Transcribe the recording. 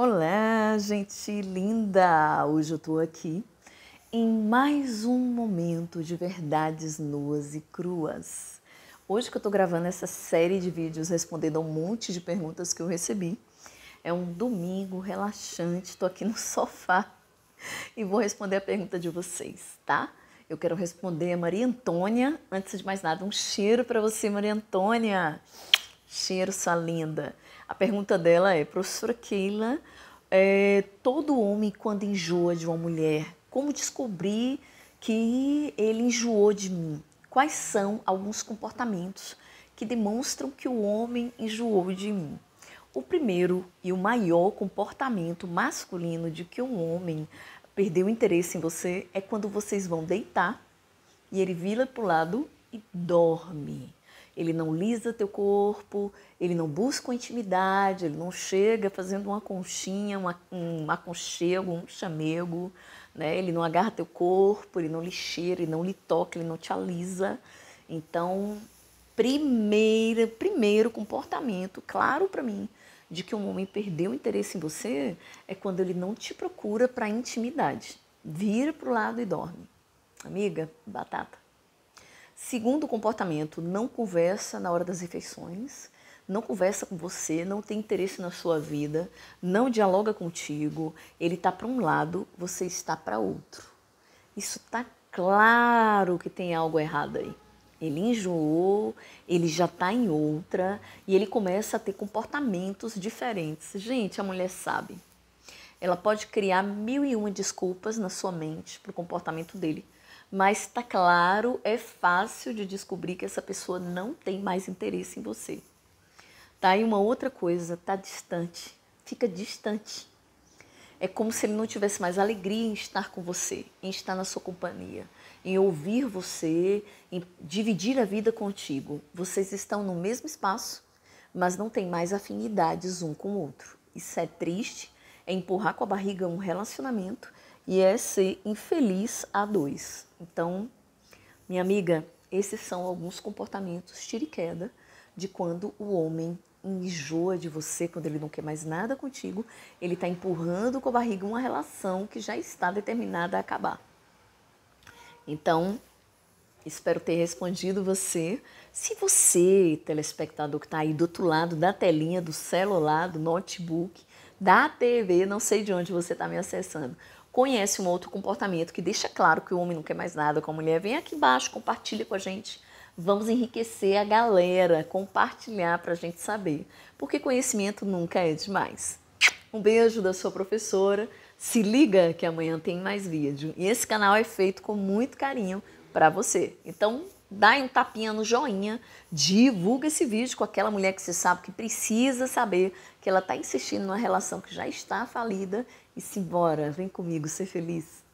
Olá, gente linda! Hoje eu tô aqui em mais um momento de verdades nuas e cruas. Hoje que eu tô gravando essa série de vídeos respondendo a um monte de perguntas que eu recebi. É um domingo relaxante, tô aqui no sofá e vou responder a pergunta de vocês, tá? Eu quero responder a Maria Antônia. Antes de mais nada, um cheiro para você, Maria Antônia. Cheiro, sua linda. A pergunta dela é, professora Keila, é, todo homem quando enjoa de uma mulher, como descobrir que ele enjoou de mim? Quais são alguns comportamentos que demonstram que o homem enjoou de mim? O primeiro e o maior comportamento masculino de que um homem perdeu interesse em você é quando vocês vão deitar e ele vira para o lado e dorme ele não lisa teu corpo, ele não busca intimidade, ele não chega fazendo uma conchinha, uma, um aconchego, um chamego, né? ele não agarra teu corpo, ele não lhe cheira, ele não lhe toca, ele não te alisa. Então, primeira, primeiro comportamento claro para mim de que um homem perdeu o interesse em você é quando ele não te procura para intimidade. Vira para o lado e dorme. Amiga, batata. Segundo comportamento, não conversa na hora das refeições, não conversa com você, não tem interesse na sua vida, não dialoga contigo, ele está para um lado, você está para outro. Isso tá claro que tem algo errado aí. Ele enjoou, ele já está em outra e ele começa a ter comportamentos diferentes. Gente, a mulher sabe. Ela pode criar mil e uma desculpas na sua mente para o comportamento dele mas tá claro, é fácil de descobrir que essa pessoa não tem mais interesse em você. Tá? E uma outra coisa, tá distante, fica distante. É como se ele não tivesse mais alegria em estar com você, em estar na sua companhia, em ouvir você, em dividir a vida contigo. Vocês estão no mesmo espaço, mas não tem mais afinidades um com o outro. Isso é triste, é empurrar com a barriga um relacionamento e é ser infeliz a dois. Então, minha amiga, esses são alguns comportamentos tira e queda de quando o homem enjoa de você, quando ele não quer mais nada contigo, ele está empurrando com a barriga uma relação que já está determinada a acabar. Então, espero ter respondido você. Se você, telespectador que está aí do outro lado da telinha, do celular, do notebook, da TV, não sei de onde você está me acessando, conhece um outro comportamento que deixa claro que o homem não quer mais nada com a mulher, vem aqui embaixo, compartilha com a gente. Vamos enriquecer a galera, compartilhar para a gente saber, porque conhecimento nunca é demais. Um beijo da sua professora. Se liga que amanhã tem mais vídeo. E esse canal é feito com muito carinho para você. Então, dá um tapinha no joinha, divulga esse vídeo com aquela mulher que você sabe que precisa saber que ela está insistindo numa relação que já está falida e se embora vem comigo ser feliz.